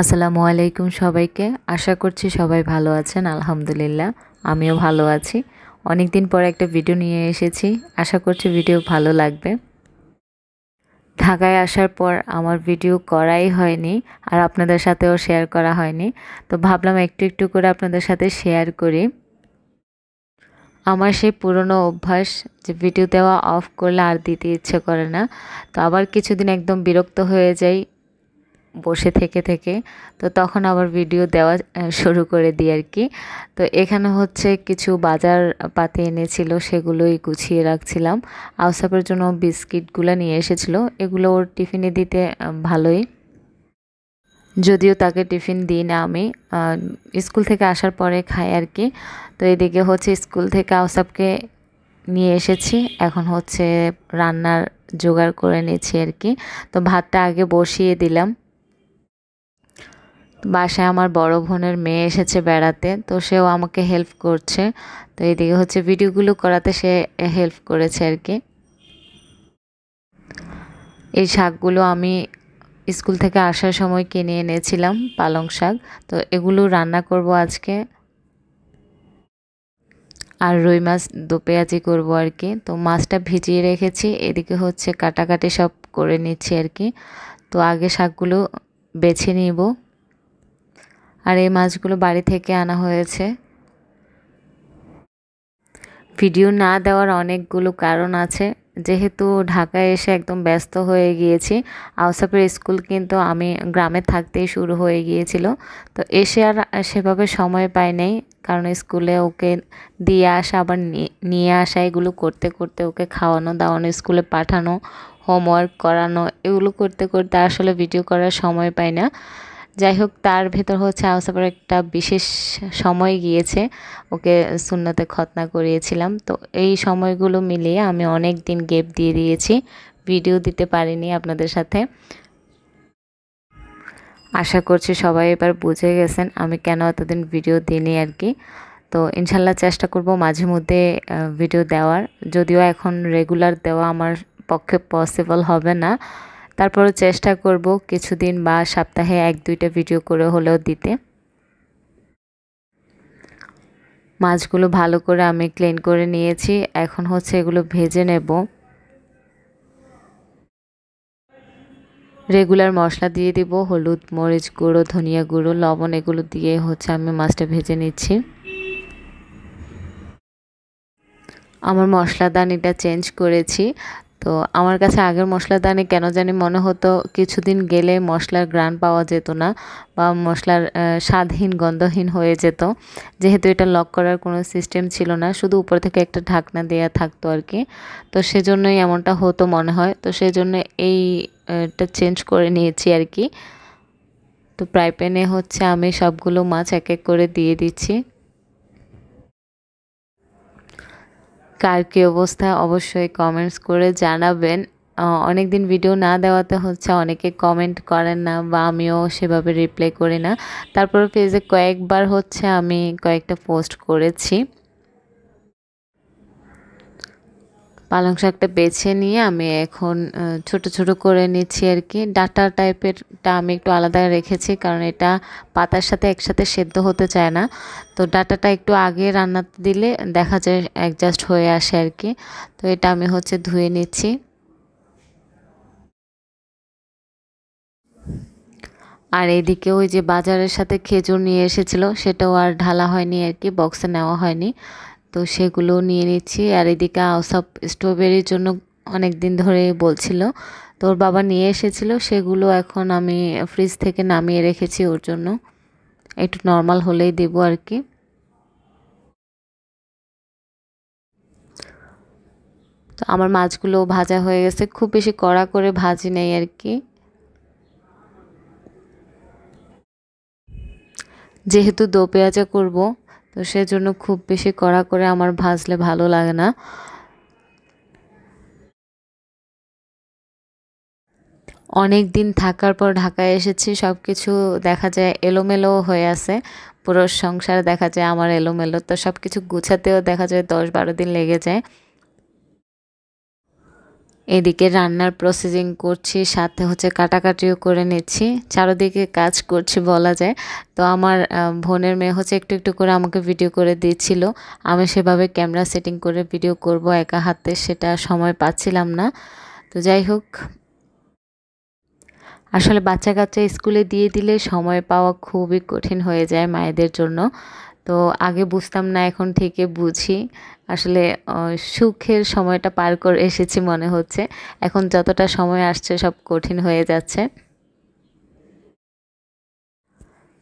আসসালামু আলাইকুম সবাইকে আশা করছি সবাই ভালো আছেন আলহামদুলিল্লাহ আমিও ভালো আছি অনেক দিন পর একটা ভিডিও নিয়ে এসেছি আশা করছি ভিডিও ভালো লাগবে ঢাকায় আসার পর আমার ভিডিও করাই হয়নি আর আপনাদের সাথেও শেয়ার করা হয়নি তো ভাবলাম একটু একটু করে আপনাদের সাথে শেয়ার করি আমার সেই পুরনো অভ্যাস যে ভিডিও দেওয়া অফ করলে আর দিতে ইচ্ছে করে না তো আবার কিছুদিন একদম বিরক্ত হয়ে যায় বসে থেকে থেকে তো তখন আবার ভিডিও দেওয়া শুরু করে দিই আর কি তো এখানে হচ্ছে কিছু বাজার পাতে এনেছিল সেগুলোই গুছিয়ে রাখছিলাম আউসাপের জন্য বিস্কিটগুলো নিয়ে এসেছিলো এগুলো ওর টিফিনে দিতে ভালোই যদিও তাকে টিফিন দিই না আমি স্কুল থেকে আসার পরে খাই আর কি তো এদিকে হচ্ছে স্কুল থেকে আউসাপকে নিয়ে এসেছি এখন হচ্ছে রান্নার জোগাড় করে নিয়েছি আর কি তো ভাতটা আগে বসিয়ে দিলাম বাসায় আমার বড় বোনের মেয়ে এসেছে বেড়াতে তো সেও আমাকে হেল্প করছে তো এদিকে হচ্ছে ভিডিওগুলো করাতে সে হেল্প করেছে আর কি এই শাকগুলো আমি স্কুল থেকে আসার সময় কিনে এনেছিলাম পালং শাক তো এগুলো রান্না করব আজকে আর রুই মাছ দু পেঁয়াজি করবো আর কি তো মাছটা ভিজিয়ে রেখেছি এদিকে হচ্ছে কাটাকাটি সব করে নিচ্ছি আর কি তো আগে শাকগুলো বেছে নিব আর এই মাছগুলো বাড়ি থেকে আনা হয়েছে ভিডিও না দেওয়ার অনেকগুলো কারণ আছে যেহেতু ঢাকায় এসে একদম ব্যস্ত হয়ে গিয়েছি আউসাফের স্কুল কিন্তু আমি গ্রামে থাকতেই শুরু হয়ে গিয়েছিল তো এসে আর সেভাবে সময় পাই নাই কারণ স্কুলে ওকে দিয়ে আসা আবার নিয়ে আসা এগুলো করতে করতে ওকে খাওয়ানো দাওয়ানো স্কুলে পাঠানো হোমওয়ার্ক করানো এগুলো করতে করতে আসলে ভিডিও করার সময় পাই না যাই হোক তার ভেতর হচ্ছে আবার একটা বিশেষ সময় গিয়েছে ওকে সুন্নাতে খতনা করিয়েছিলাম তো এই সময়গুলো মিলিয়ে আমি অনেক দিন গেপ দিয়ে দিয়েছি ভিডিও দিতে পারিনি আপনাদের সাথে আশা করছি সবাই এবার বুঝে গেছেন আমি কেন এতদিন ভিডিও দিইনি আর কি তো ইনশাল্লাহ চেষ্টা করব মাঝে মধ্যে ভিডিও দেওয়ার যদিও এখন রেগুলার দেওয়া আমার পক্ষে পসিবল হবে না তারপরও চেষ্টা করব কিছুদিন বা সপ্তাহে এক দুইটা ভিডিও করে হলেও দিতে মাছগুলো ভালো করে আমি ক্লিন করে নিয়েছি এখন হচ্ছে এগুলো ভেজে নেব রেগুলার মশলা দিয়ে দিব হলুদ মরিচ গুঁড়ো ধনিয়া গুঁড়ো লবণ এগুলো দিয়ে হচ্ছে আমি মাছটা ভেজে নিচ্ছি আমার মশলাদানিটা চেঞ্জ করেছি তো আমার কাছে আগের মশলাদানি কেন জানি মনে হতো কিছুদিন গেলে মশলার গ্রান পাওয়া যেত না বা মশলার স্বাদহীন গন্ধহীন হয়ে যেত যেহেতু এটা লক করার কোনো সিস্টেম ছিল না শুধু উপর থেকে একটা ঢাকনা দেয়া থাকতো আর কি তো সেজন্যই এমনটা হতো মনে হয় তো সেজন্য এইটা চেঞ্জ করে নিয়েছি আর কি তো প্রায় প্যানে হচ্ছে আমি সবগুলো মাছ এক এক করে দিয়ে দিচ্ছি কার কী অবস্থা অবশ্যই কমেন্টস করে জানাবেন অনেক দিন ভিডিও না দেওয়াতে হচ্ছে অনেকে কমেন্ট করেন না বা আমিও সেভাবে রিপ্লাই করি না তারপর ফেসে কয়েকবার হচ্ছে আমি কয়েকটা পোস্ট করেছি পালং শাকটা বেছে নিয়ে আমি এখন ছোট ছোট করে নিচ্ছি আর কি ডাটা টাইপেরটা আমি একটু আলাদা রেখেছি কারণ এটা পাতার সাথে একসাথে সেদ্ধ হতে চায় না তো ডাটাটা একটু আগে রান্নাতে দিলে দেখা যায় অ্যাডজাস্ট হয়ে আসে আর কি তো এটা আমি হচ্ছে ধুয়ে নিচ্ছি আর এদিকে ওই যে বাজারের সাথে খেজুর নিয়ে এসেছিল সেটাও আর ঢালা হয়নি আর কি বক্সে নেওয়া হয়নি তো সেগুলো নিয়ে নিচ্ছি আর এদিকে আউসাপ স্ট্রবেরির জন্য অনেক দিন ধরে বলছিল তো ওর বাবা নিয়ে এসেছিল সেগুলো এখন আমি ফ্রিজ থেকে নামিয়ে রেখেছি ওর জন্য একটু নর্মাল হলেই দেবো আর কি তো আমার মাছগুলো ভাজা হয়ে গেছে খুব বেশি কড়া করে ভাজি নেই আর কি যেহেতু দো পেঁয়াজা করবো তো সেজন্য খুব বেশি কড়া করে আমার ভাজলে ভালো লাগে না অনেক দিন থাকার পর ঢাকায় এসেছি সব কিছু দেখা যায় এলোমেলো হয়ে আছে পুরো সংসার দেখা যায় আমার এলোমেলো তো সব কিছু গুছাতেও দেখা যায় দশ বারো দিন লেগে যায় এদিকে রান্নার প্রসেসিং করছি সাথে হচ্ছে কাটাকাটিও করে নিচ্ছি চারোদিকে কাজ করছি বলা যায় তো আমার বোনের মেয়ে হচ্ছে একটু একটু করে আমাকে ভিডিও করে দিয়েছিল আমি সেভাবে ক্যামেরা সেটিং করে ভিডিও করব একা হাতে সেটা সময় পাচ্ছিলাম না তো যাই হোক আসলে বাচ্চা কাচ্চা স্কুলে দিয়ে দিলে সময় পাওয়া খুবই কঠিন হয়ে যায় মায়েদের জন্য তো আগে বুঝতাম না এখন থেকে বুঝি আসলে সুখের সময়টা পার করে এসেছি মনে হচ্ছে এখন যতটা সময় আসছে সব কঠিন হয়ে যাচ্ছে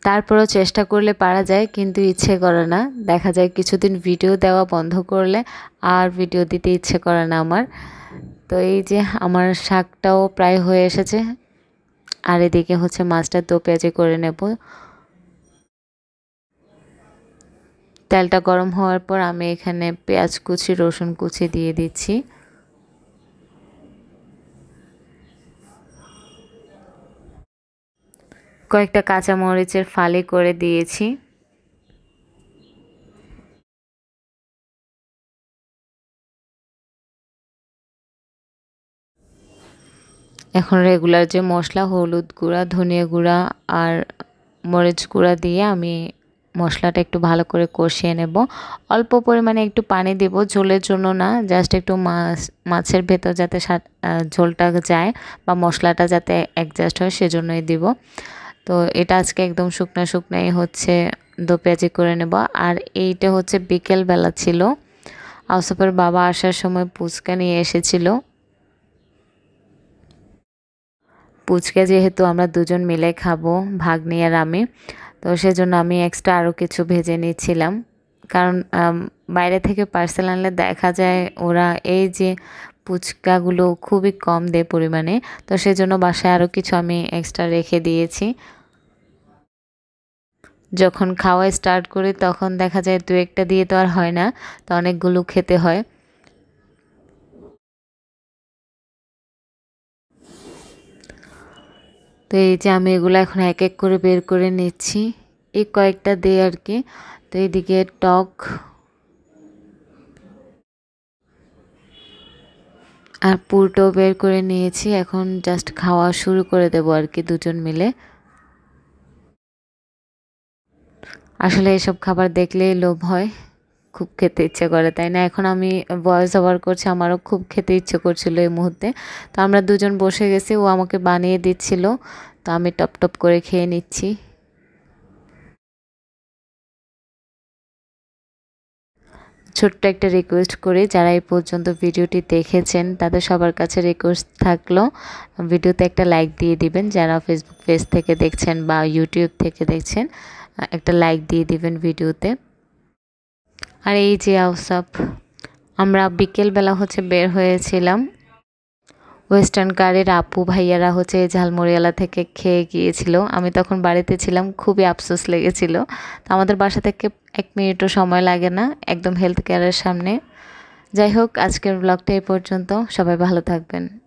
তারপরও চেষ্টা করলে পারা যায় কিন্তু ইচ্ছে করে না দেখা যায় কিছুদিন ভিডিও দেওয়া বন্ধ করলে আর ভিডিও দিতে ইচ্ছে করে না আমার তো এই যে আমার শাকটাও প্রায় হয়ে এসেছে আর এদিকে হচ্ছে মাছটা তো পেঁয়াজে করে নেব তেলটা গরম হওয়ার পর আমি এখানে পেঁয়াজ কুচি রসুন কুচি দিয়ে দিচ্ছি কয়েকটা কাঁচা মরিচের ফালি করে দিয়েছি এখন রেগুলার যে মশলা হলুদ গুঁড়া ধনিয়া গুঁড়া আর মরিচ গুঁড়া দিয়ে আমি মশলাটা একটু ভালো করে কষিয়ে নেব অল্প পরিমাণে একটু পানি দেব ঝোলের জন্য না জাস্ট একটু মাছ মাছের ভেতর যাতে ঝোলটা যায় বা মশলাটা যাতে অ্যাডজাস্ট হয় সেজন্যই দিব তো এটা আজকে একদম শুকনো শুকনাই হচ্ছে পেঁয়াজি করে নেব আর এইটা হচ্ছে বিকেলবেলা ছিল আউসফের বাবা আসার সময় পুচকা নিয়ে এসেছিল পুচকা যেহেতু আমরা দুজন মিলে খাবো ভাগ নিয়ে আর আমি তো সেজন্য আমি এক্সট্রা আরও কিছু ভেজে নিচ্ছিলাম কারণ বাইরে থেকে পার্সেল আনলে দেখা যায় ওরা এই যে ফুচকাগুলো খুবই কম দেয় পরিমাণে তো সেজন্য বাসায় আরও কিছু আমি এক্সট্রা রেখে দিয়েছি যখন খাওয়া স্টার্ট করি তখন দেখা যায় দু একটা দিয়ে তো আর হয় না তো অনেকগুলো খেতে হয় তো এই যে আমি এগুলো এখন এক এক করে বের করে নিচ্ছি এই কয়েকটা দে আর কি তো এইদিকে টক আর পুরটাও বের করে নিয়েছি এখন জাস্ট খাওয়া শুরু করে দেব আর কি দুজন মিলে আসলে এসব খাবার দেখলেই লোভ হয় খুব খেতে ইচ্ছে করে তাই না এখন আমি ভয়েস ওভার করছি আমারও খুব খেতে ইচ্ছে করছিল এই মুহূর্তে তো আমরা দুজন বসে গেছি ও আমাকে বানিয়ে দিচ্ছিল তো আমি টপ টপ করে খেয়ে নিচ্ছি ছোট্ট একটা রিকোয়েস্ট করে যারা এই পর্যন্ত ভিডিওটি দেখেছেন তাদের সবার কাছে রিকোয়েস্ট থাকলো ভিডিওতে একটা লাইক দিয়ে দিবেন যারা ফেসবুক পেজ থেকে দেখছেন বা ইউটিউব থেকে দেখছেন একটা লাইক দিয়ে দিবেন ভিডিওতে আর এই যে আউসাপ আমরা বিকেলবেলা হচ্ছে বের হয়েছিলাম ওয়েস্টার্ন কারের আপু ভাইয়ারা হচ্ছে ঝালমুড়িয়ালা থেকে খেয়ে গিয়েছিল আমি তখন বাড়িতে ছিলাম খুবই আফসোস লেগেছিল তো আমাদের বাসা থেকে এক মিনিটও সময় লাগে না একদম হেলথ কেয়ারের সামনে যাই হোক আজকের ব্লগটা এই পর্যন্ত সবাই ভালো থাকবেন